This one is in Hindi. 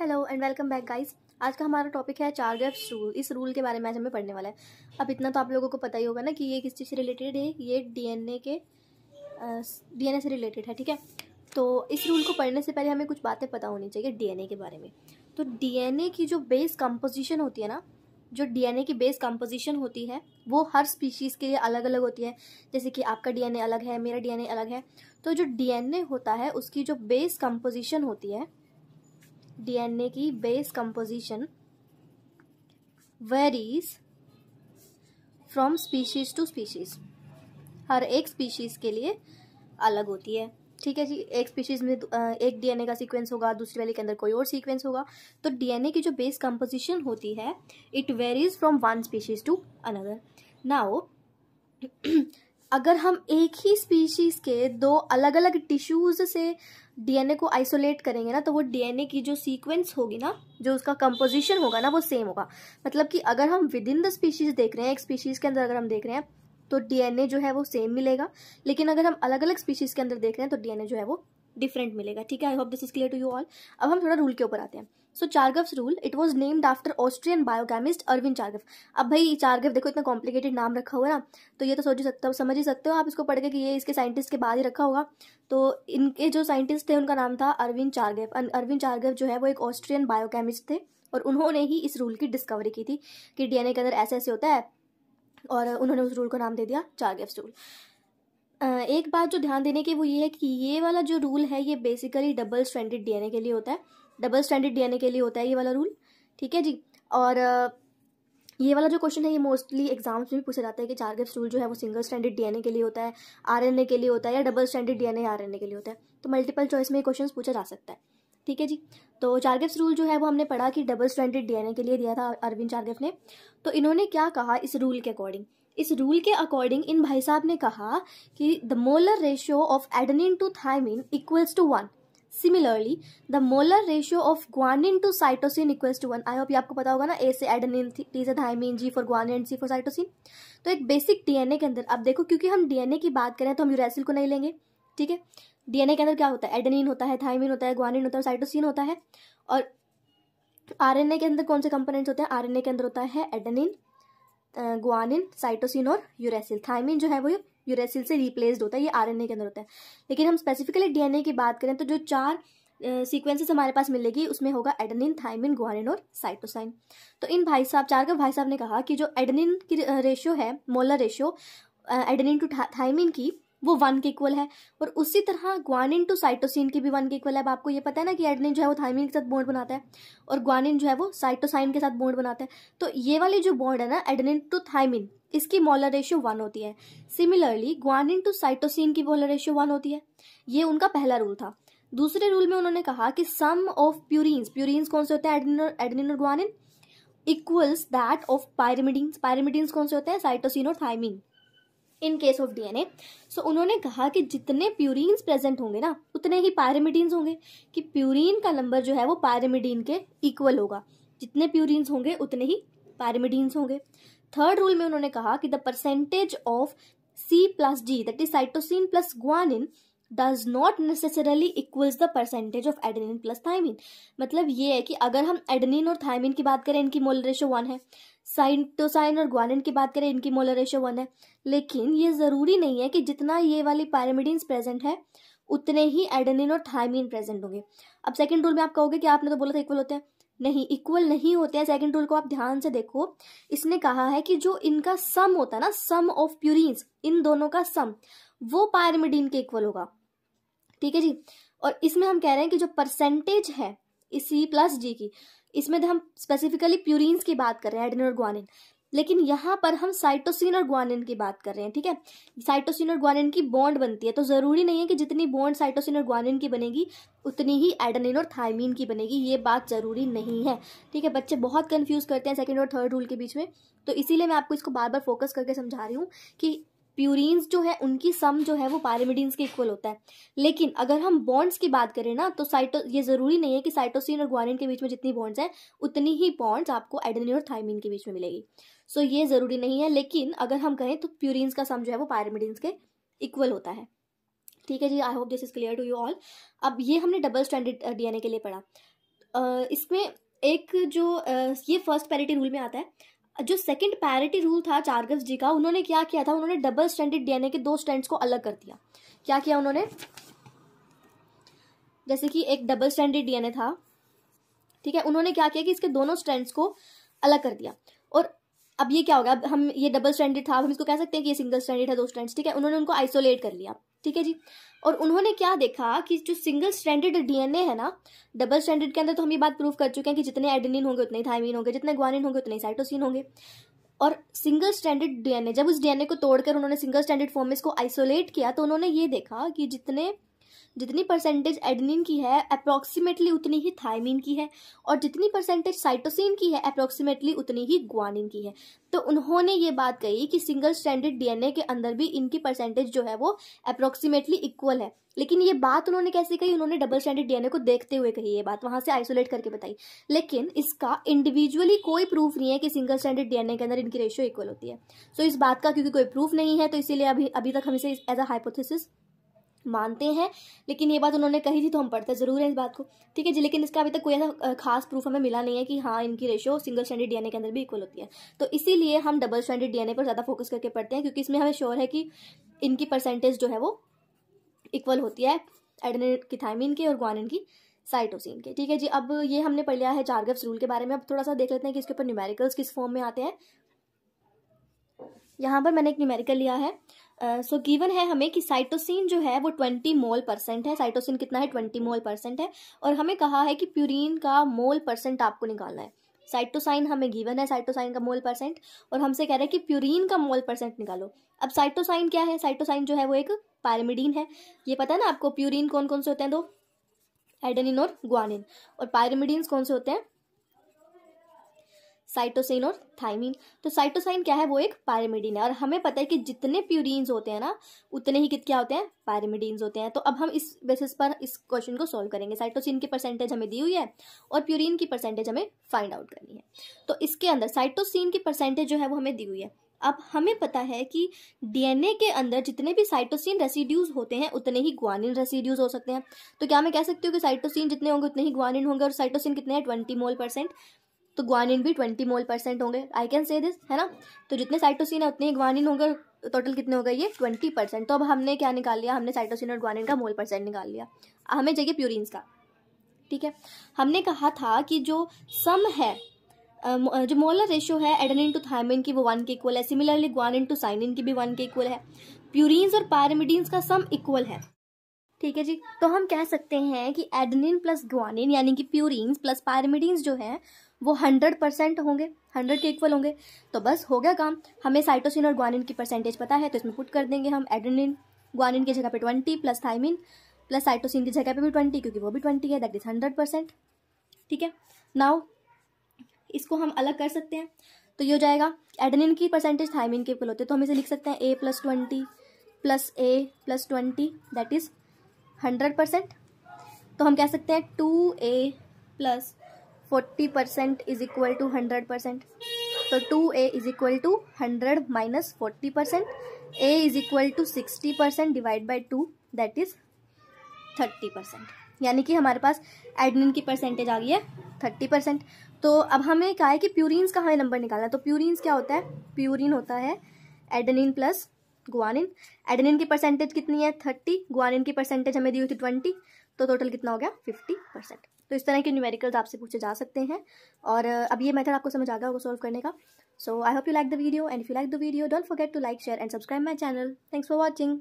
hello and welcome back guys आज का हमारा टॉपिक है चार्ज ऑफ रूल इस रूल के बारे में आज हमें पढ़ने वाला है अब इतना तो आप लोगों को पता ही होगा ना कि ये किस चीज़ से रिलेटेड है ये डीएनए के डीएनए से रिलेटेड है ठीक है तो इस रूल को पढ़ने से पहले हमें कुछ बातें पता होनी चाहिए डी के बारे में तो डी की जो बेस कंपोजिशन होती है ना जो डीएनए की बेस कंपोजिशन होती है वो हर स्पीशीज़ के लिए अलग अलग होती है जैसे कि आपका डीएनए अलग है मेरा डीएनए अलग है तो जो डीएनए होता है उसकी जो बेस कंपोजिशन होती है डीएनए की base composition varies from species to species हर एक स्पीशीज के लिए अलग होती है ठीक है जी एक स्पीशीज में एक डीएनए का सीक्वेंस होगा दूसरी वाली के अंदर कोई और सीक्वेंस होगा तो डीएनए की जो बेस कंपोजिशन होती है it varies from one species to another now अगर हम एक ही स्पीशीज़ के दो अलग अलग टिश्यूज़ से डीएनए को आइसोलेट करेंगे ना तो वो डीएनए की जो सीक्वेंस होगी ना जो उसका कंपोजिशन होगा ना वो सेम होगा मतलब कि अगर हम विद इन द स्पीशीज़ देख रहे हैं एक स्पीशीज़ के अंदर अगर हम देख रहे हैं तो डीएनए जो है वो सेम मिलेगा लेकिन अगर हम अलग अलग स्पीशीज़ के अंदर देख रहे हैं तो डीएनए जो है वो डिफरेंट मिलेगा ठीक है I hope this is clear to you all अब हम थोड़ा रूल के ऊपर आते हैं so Chargaff's rule it was named after Austrian biochemist Erwin Chargaff अब भाई चार्गव देखो इतना कॉम्प्लिकेटेड नाम रखा हुआ ना तो ये तो सोच ही सकते हो समझ ही सकते हो आप इसको पढ़ के कि ये इसके साइंटिस्ट के बाद ही रखा होगा तो इनके जो साइंटिस्ट थे उनका नाम था अरविंद चार्गव अरविंद चार्गव जो है वो एक ऑस्ट्रियन बायोकेमिस्ट थे और उन्होंने ही इस रूल की डिस्कवरी की थी कि डीएनए के अंदर ऐसे ऐसे होता है और उन्होंने उस रूल को नाम दे दिया चार्गेव्स रूल एक बात जो ध्यान देने की वो ये है कि ये वाला जो रूल है ये बेसिकली डबल स्टैंडर्ड डीएनए के लिए होता है डबल स्टैंडर्ड डीएनए के लिए होता है ये वाला रूल ठीक है जी और ये वाला जो क्वेश्चन है ये मोस्टली एग्जाम्स में भी पूछा जाता है कि चार्गेप्स रूल जो है वो सिंगल स्टैंडर्ड डीएनए के लिए होता है आरएनए के लिए होता है या डबल स्टैंडर्ड डीएनए आरएनए के लिए होता है तो मल्टीपल चॉइस में क्वेश्चन पूछा जा सकता है ठीक है जी तो चार्गेप्स रूल जो है वो हमने पढ़ा कि डबल स्टैंडर्ड डीएनए के लिए दिया था अरविंद चार्गेफ ने तो इन्होंने क्या कहा इस रूल के अकॉर्डिंग इस रूल के अकॉर्डिंग इन भाई साहब ने कहा कि the molar ratio of adenine to thymine equals to one similarly the molar ratio of guanine to cytosine equals to one I hope ये आपको पता होगा ना ए से एडनिन टी से thymine G for guanine C for cytosine तो एक बेसिक डीएनए के अंदर अब देखो क्योंकि हम डीएनए की बात करें तो हम यूरेसिल को नहीं लेंगे ठीक है डीएनए के अंदर क्या होता है एडनिन होता है थायमिन होता है ग्वानिन होता है साइटोसिन होता है और आरएनए के अंदर कौन से कंपोनेंट्स होते हैं आरएनए के अंदर होता है एडेनिन गुआनिन साइटोसिन और यूरेसिल थायमिन जो है वो यूरेसिल से रिप्लेस्ड होता है ये आरएनए के अंदर होता है लेकिन हम स्पेसिफिकली डीएनए की बात करें तो जो चार सीक्वेंसेस हमारे पास मिलेगी उसमें होगा एडनिन थायमिन गुआनिन और साइटोसाइन तो इन भाई साहब चार का भाई साहब ने कहा कि जो एडनिन की रेशियो है molar ratio adenine to thymine की वो वन के इक्वल है और उसी तरह ग्वानिन टू साइटोसिन की भी वन के इक्वल है अब आपको ये पता है ना कि एडनिन जो है वो थाइमिन के साथ बॉन्ड बनाता है और ग्वानिन जो है वो साइटोसाइन के साथ बॉन्ड बनाता है तो ये वाली जो बॉन्ड है ना एडनिन टू थाइमिन इसकी मोलर रेशियो वन होती है सिमिलरली ग्वानिन टू साइटोसिन की मोलर रेशियो वन होती है ये उनका पहला रूल था दूसरे रूल में उन्होंने कहा कि सम ऑफ प्यूरिन्स प्यूरिन्स कौन से होते हैं एडनिन एडनिन और guanine equals that of pyrimidines pyrimidines कौन से होते हैं साइटोसिन और thymine in case of DNA so उन्होंने कहा कि जितने प्यूरिन्स प्रेजेंट होंगे ना उतने ही पैरामिडीन्स होंगे कि प्यूरिन का नंबर जो है वो पायरेमिडीन के इक्वल होगा जितने प्यूरिन्स होंगे उतने ही पैरामिडीन्स होंगे थर्ड रूल में उन्होंने कहा कि the percentage of C plus G that is cytosine plus guanine does not necessarily equals the percentage of adenine plus thymine मतलब ये है कि अगर हम एडनिन और थायमिन की बात करें इनकी मोलर रेशो वन है साइन तो साइन और ग्वानिन की बात करें इनकी मोलर रेशो वन है लेकिन ये ज़रूरी नहीं है कि जितना ये वाली पैरामिडीन्स प्रेजेंट है उतने ही एडनिन और थायमिन प्रेजेंट होंगे अब सेकेंड रूल में आप कहोगे कि आपने तो बोला था इक्वल होते हैं नहीं इक्वल नहीं होते हैं सेकंड रूल को आप ध्यान से देखो इसने कहा है कि जो इनका सम होता है ना सम ऑफ प्यूरिन इन दोनों का सम वो पायरमिडीन के इक्वल होगा ठीक है जी और इसमें हम कह रहे हैं कि जो परसेंटेज है इसी सी प्लस जी की इसमें हम स्पेसिफिकली प्यूरिन की बात कर रहे हैं एडन और ग्वानिन लेकिन यहाँ पर हम साइटोसिन और ग्वानिन की बात कर रहे हैं ठीक है साइटोसिन और ग्वानिन की बॉन्ड बनती है तो ज़रूरी नहीं है कि जितनी बॉन्ड साइटोसिन और ग्वानिन की बनेगी उतनी ही एडनिन और थायमिन की बनेगी ये बात ज़रूरी नहीं है ठीक है बच्चे बहुत कन्फ्यूज़ करते हैं सेकेंड और थर्ड रूल के बीच में तो इसीलिए मैं आपको इसको बार बार फोकस करके समझा रही हूँ कि प्यूरिन जो है उनकी सम जो है वो पायरिमिडीन्स के इक्वल होता है लेकिन अगर हम बॉन्ड्स की बात करें ना तो साइटो ये जरूरी नहीं है कि साइटोसिन और ग्वानिन के बीच में जितनी बॉन्ड्स हैं उतनी ही बॉन्ड्स आपको एडेनिन और थाइमिन के बीच में मिलेगी सो ये जरूरी नहीं है लेकिन अगर हम कहें तो प्यूरिन का सम जो है वो पायरिमिडीन्स के इक्वल होता है ठीक है जी I hope this is clear to you all अब ये हमने डबल स्टैंडर्ड डीएनए के लिए पढ़ा uh, इसमें एक जो uh, ये फर्स्ट पैरिटी रूल में आता है जो सेकंड पैरिटी रूल था चार्गस जी का उन्होंने क्या किया था उन्होंने डबल स्टैंडर्ड डीएनए के दो स्टैंड्स को अलग कर दिया क्या किया उन्होंने जैसे कि एक डबल स्टैंडर्ड डीएनए था ठीक है उन्होंने क्या किया कि इसके दोनों स्टैंड्स को अलग कर दिया और अब ये क्या होगा अब हम ये डबल स्टैंडर्ड था अब हम इसको कह सकते हैं कि ये सिंगल स्टैंडर्ड है दो स्टैंड्स ठीक है उन्होंने उनको आइसोलेट कर लिया ठीक है जी और उन्होंने क्या देखा कि जो सिंगल स्टैंडर्ड डीएनए है ना डबल स्टैंडर्ड के अंदर तो हम ये बात प्रूव कर चुके हैं कि जितने एडिनिन होंगे उतने थायमिन होंगे जितने ग्वानिन होंगे उतने साइटोसिन होंगे और सिंगल स्टैंडर्ड डीएनए जब उस डीएनए को तोड़कर उन्होंने सिंगल स्टैंडर्ड फॉर्म में इसको आइसोलेट किया तो उन्होंने ये देखा कि जितने जितनी परसेंटेज एडनिन की है अप्रोक्सीमेटली उतनी ही थायमिन की है और जितनी परसेंटेज साइटोसिन की है अप्रोक्सीमेटली उतनी ही ग्वानिन की है तो उन्होंने ये बात कही कि सिंगल स्टैंडर्ड डीएनए के अंदर भी इनकी परसेंटेज जो है वो अप्रोक्सीमेटली इक्वल है लेकिन ये बात उन्होंने कैसे कही उन्होंने डबल स्टैंडर्ड डीएनए को देखते हुए कही ये बात वहां से आइसोलेट करके बताई लेकिन इसका इंडिविजुअली कोई प्रूफ नहीं है कि सिंगल स्टैंडर्ड डीएनए के अंदर इनकी रेशियो इक्वल होती है सो तो so, इस बात का क्योंकि कोई प्रूफ नहीं है तो इसीलिए अभी अभी तक हम इसे एज अ हाइपोथेसिस मानते हैं लेकिन ये बात उन्होंने कही थी तो हम पढ़ते ज़रूर हैं इस बात को ठीक है जी लेकिन इसका अभी तक कोई ऐसा खास प्रूफ हमें मिला नहीं है कि हाँ इनकी रेशो सिंगल स्टैंडर्ड डीएनए के अंदर भी इक्वल होती है तो इसीलिए हम डबल स्टैंडर्ड डीएनए पर ज़्यादा फोकस करके पढ़ते हैं क्योंकि इसमें हमें श्योर है कि इनकी परसेंटेज जो है वो इक्वल होती है एडनिथाइमिन के और ग्वानिन की साइटोसिन के ठीक है जी अब ये हमने पढ़ लिया है जार्गव्स रूल के बारे में अब थोड़ा सा देख लेते हैं कि इसके ऊपर न्यूमेरिकल्स किस फॉर्म में आते हैं यहाँ पर मैंने एक न्यूमेरिकल लिया है सो uh, गिवन so है हमें कि साइटोसिन जो है वो ट्वेंटी मोल परसेंट है साइटोसिन कितना है ट्वेंटी मोल परसेंट है और हमें कहा है कि प्यूरिन का मोल परसेंट आपको निकालना है साइटोसाइन हमें गिवन है साइटोसाइन का मोल परसेंट और हमसे कह रहे हैं कि प्यूरिन का मोल परसेंट निकालो अब साइटोसाइन क्या है साइटोसाइन जो है वो एक पायरमिडीन है ये पता है ना आपको प्यूरिन कौन कौन से होते हैं दो एडनिन और ग्वानिन और पायरमिडीन्स कौन से होते हैं साइटोसिन और थाइमिन तो साइटोसाइन क्या है वो एक पैरामिडीन है और हमें पता है कि जितने प्यूरिन्स होते हैं ना उतने ही कित क्या होते हैं पैरामिडीन्स होते हैं तो अब हम इस बेसिस पर इस क्वेश्चन को सॉल्व करेंगे साइटोसिन की परसेंटेज हमें दी हुई है और प्यूरिन की परसेंटेज हमें फाइंड आउट करनी है तो इसके अंदर साइटोसिन की परसेंटेज जो है वो हमें दी हुई है अब हमें पता है कि डीएनए के अंदर जितने भी साइटोसिन रेसिड्यूज होते हैं उतने ही ग्वानिन रेसिड्यूज हो सकते हैं तो क्या मैं कह सकती हूँ कि साइटोसिन जितने होंगे उतने ही ग्वानिन होंगे और साइटोसिन कितने हैं ट्वेंटी मोल परसेंट तो ग्वानिन भी ट्वेंटी मोल परसेंट होंगे आई कैन से दिस है ना तो जितने साइटोसिन है उतने ही ग्वानिन होंगे टोटल कितने हो गए ये ट्वेंटी परसेंट तो अब हमने क्या निकाल लिया हमने साइटोसिन और ग्वानिन का मोल परसेंट निकाल लिया हमें चाहिए प्यूरिन्स का ठीक है हमने कहा था कि जो सम है जो मोलर रेशियो है एडेनिन टू थायमिन की वो वन के इक्वल है सिमिलरली ग्वानिन टू साइनिन की भी वन के इक्वल है प्यूरिन्स और पैरामिडीन्स का सम इक्वल है ठीक है जी तो हम कह सकते हैं कि एडनिन प्लस ग्वानिन यानी कि प्यूरिन्स प्लस पायरमिडीन्स जो हैं वो हंड्रेड परसेंट होंगे हंड्रेड के इक्वल होंगे तो बस हो गया काम हमें साइटोसिन और ग्वानिन की परसेंटेज पता है तो इसमें पुट कर देंगे हम एडनिन ग्वानिन की जगह पे twenty plus thymine plus cytosine की जगह पे भी ट्वेंटी क्योंकि वो भी ट्वेंटी है दैट इज हंड्रेड परसेंट ठीक है नाउ इसको हम अलग कर सकते हैं तो ये हो जाएगा एडनिन की परसेंटेज थाइमिन के इक्वल होते हैं तो हम इसे लिख सकते हैं A plus twenty plus A plus twenty that is hundred percent तो हम कह सकते हैं two A plus forty percent is equal to hundred percent तो two A is equal to hundred minus forty percent A is equal to sixty percent divide by two that is thirty percent यानी कि हमारे पास एडमिन की परसेंटेज आ गई है थर्टी परसेंट तो अब हमें कहा है कि प्यूरिन्स का हमें नंबर निकालना है तो प्यूरिन्स क्या होता है प्यूरिन होता है एडनिन प्लस गुआनिन एडेनिन की परसेंटेज कितनी है थर्टी गुआनिन की परसेंटेज हमें दी हुई थी ट्वेंटी तो टोटल कितना हो गया फिफ्टी परसेंट तो इस तरह के न्यूमेरिकल्स आपसे पूछे जा सकते हैं और अब ये मेथड आपको समझ आ गया होगा सॉल्व करने का so I hope you like the video and if you like the video don't forget to like share and subscribe my channel thanks for watching